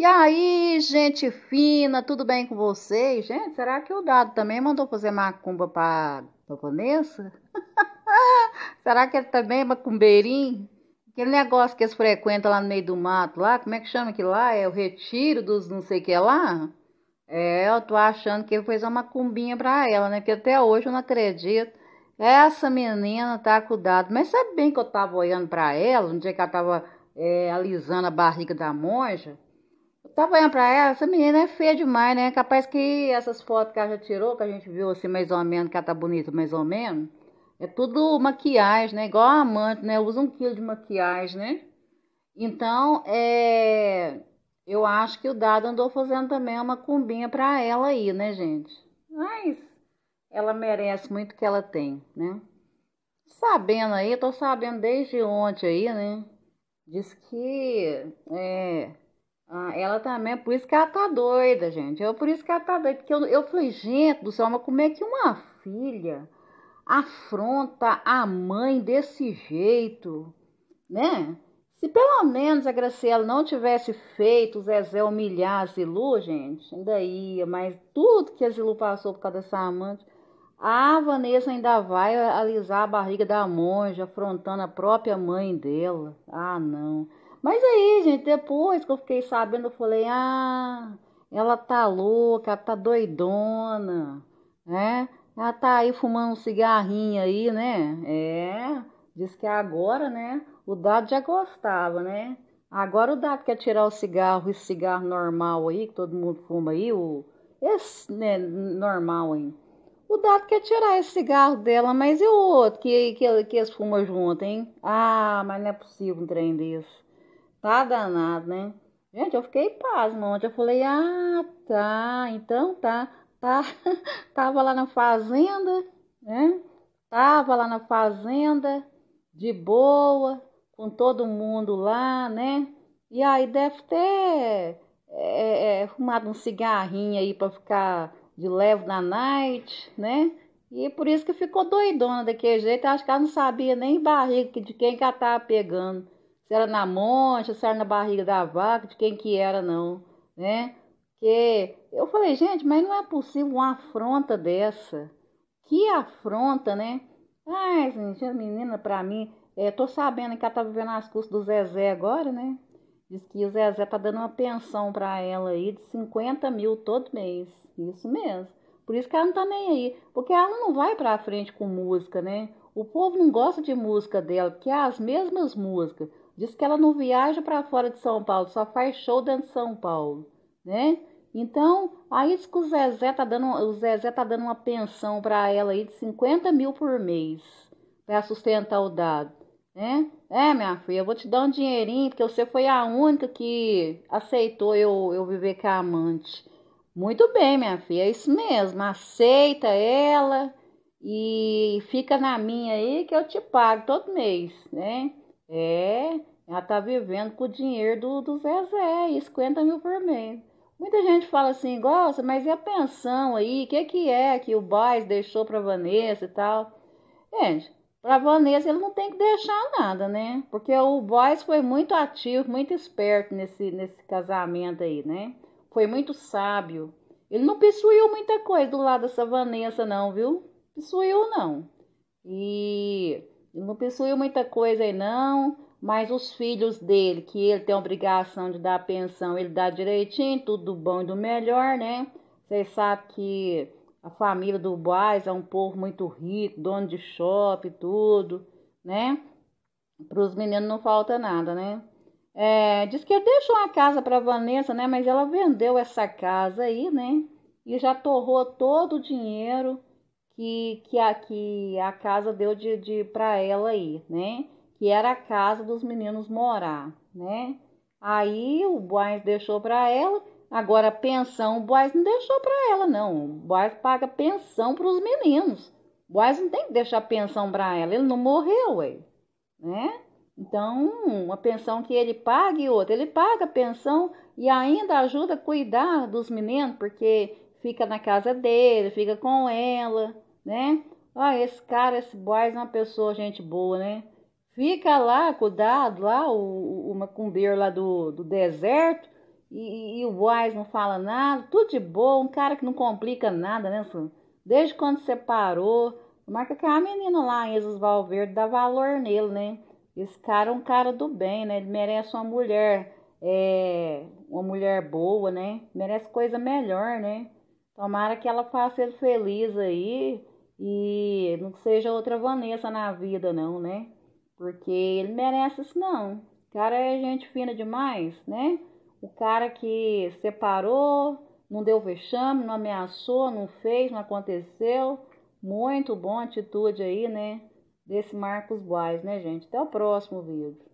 E aí, gente fina, tudo bem com vocês? Gente, será que o Dado também mandou fazer macumba para a Vanessa? será que ele também é macumbeirinho? Aquele negócio que eles frequentam lá no meio do mato, lá, como é que chama aquilo lá? É o retiro dos não sei o que lá? É, eu tô achando que ele fez uma macumbinha para ela, né? Porque até hoje eu não acredito. Essa menina tá com o Dado. Mas sabe bem que eu tava olhando para ela, um dia é que ela tava é, alisando a barriga da monja? Tá vendo pra ela? Essa menina é feia demais, né? Capaz que essas fotos que ela já tirou, que a gente viu assim mais ou menos, que ela tá bonita mais ou menos, é tudo maquiagem, né? Igual a amante, né? Usa um quilo de maquiagem, né? Então, é... Eu acho que o Dado andou fazendo também uma cumbinha pra ela aí, né, gente? Mas ela merece muito que ela tem, né? Sabendo aí, tô sabendo desde ontem aí, né? Diz que... É ah, ela também, por isso que ela tá doida, gente. Eu, por isso que ela tá doida. Porque eu, eu falei, gente do céu, mas como é que uma filha afronta a mãe desse jeito, né? Se pelo menos a Graciela não tivesse feito o Zezé humilhar a Zilu, gente, ainda ia, mas tudo que a Zilu passou por causa dessa amante, a Vanessa ainda vai alisar a barriga da monja, afrontando a própria mãe dela. Ah, não. Mas aí, gente, depois que eu fiquei sabendo, eu falei: ah, ela tá louca, tá doidona, né? Ela tá aí fumando um cigarrinho aí, né? É, diz que agora, né? O Dado já gostava, né? Agora o Dado quer tirar o cigarro, esse cigarro normal aí, que todo mundo fuma aí, o. Esse, né, normal hein? O Dado quer tirar esse cigarro dela, mas e o outro que, que, que eles fumam junto, hein? Ah, mas não é possível um trem desse. Tá danado, né? Gente, eu fiquei pasma ontem. Eu falei, ah, tá, então tá. tá tava lá na fazenda, né? Tava lá na fazenda, de boa, com todo mundo lá, né? E aí deve ter é, é, é, fumado um cigarrinho aí pra ficar de leve na night, né? E por isso que ficou doidona daquele jeito. Acho que ela não sabia nem barriga de quem que ela tava pegando se era na monte, se era na barriga da vaca, de quem que era, não, né? Que eu falei, gente, mas não é possível uma afronta dessa. Que afronta, né? Ai, gente, a menina, pra mim, é, tô sabendo que ela tá vivendo as custas do Zezé agora, né? Diz que o Zezé tá dando uma pensão pra ela aí de 50 mil todo mês. Isso mesmo. Por isso que ela não tá nem aí. Porque ela não vai pra frente com música, né? O povo não gosta de música dela, porque é as mesmas músicas. Diz que ela não viaja para fora de São Paulo, só faz show dentro de São Paulo, né? Então, aí diz que o Zezé tá dando, o Zezé tá dando uma pensão para ela aí de 50 mil por mês para sustentar o dado, né? É, minha filha, eu vou te dar um dinheirinho, porque você foi a única que aceitou eu, eu viver com a amante. Muito bem, minha filha, é isso mesmo. Aceita ela e fica na minha aí que eu te pago todo mês, né? É, ela tá vivendo com o dinheiro do, do Zezé, e 50 mil por mês. Muita gente fala assim, gosta, mas e a pensão aí? O que, é que é que o Boys deixou para Vanessa e tal? Gente, para Vanessa ele não tem que deixar nada, né? Porque o Boys foi muito ativo, muito esperto nesse, nesse casamento aí, né? Foi muito sábio. Ele não possuiu muita coisa do lado dessa Vanessa, não, viu? Possuiu, não. E não possui muita coisa aí não, mas os filhos dele, que ele tem a obrigação de dar pensão, ele dá direitinho, tudo do bom e do melhor, né? Vocês sabem que a família do Boaz é um povo muito rico, dono de shopping, tudo, né? Para os meninos não falta nada, né? É, diz que ele deixou uma casa para Vanessa, né? Mas ela vendeu essa casa aí, né? E já torrou todo o dinheiro que, que, a, que a casa deu de, de para ela aí, né? Que era a casa dos meninos morar, né? Aí o Boaz deixou para ela. Agora, pensão, o Boaz não deixou para ela, não. O Boaz paga pensão para os meninos. O Boaz não tem que deixar pensão para ela. Ele não morreu, ué. Né? Então, uma pensão que ele paga e outra. Ele paga a pensão e ainda ajuda a cuidar dos meninos, porque fica na casa dele, fica com ela, né? Ah, esse cara, esse boys é uma pessoa, gente boa, né? Fica lá, cuidado, lá, o, o macumbeiro lá do, do deserto, e, e, o Wise não fala nada, tudo de boa, um cara que não complica nada, né? Desde quando separou, marca que é a menina lá, Jesus Valverde, dá valor nele, né? Esse cara é um cara do bem, né? Ele merece uma mulher, é, uma mulher boa, né? Merece coisa melhor, né? Tomara que ela faça ele feliz aí e não seja outra Vanessa na vida, não, né? Porque ele merece isso, não. O cara é gente fina demais, né? O cara que separou, não deu vexame, não ameaçou, não fez, não aconteceu. Muito boa atitude aí, né? Desse Marcos Guais né, gente? Até o próximo vídeo.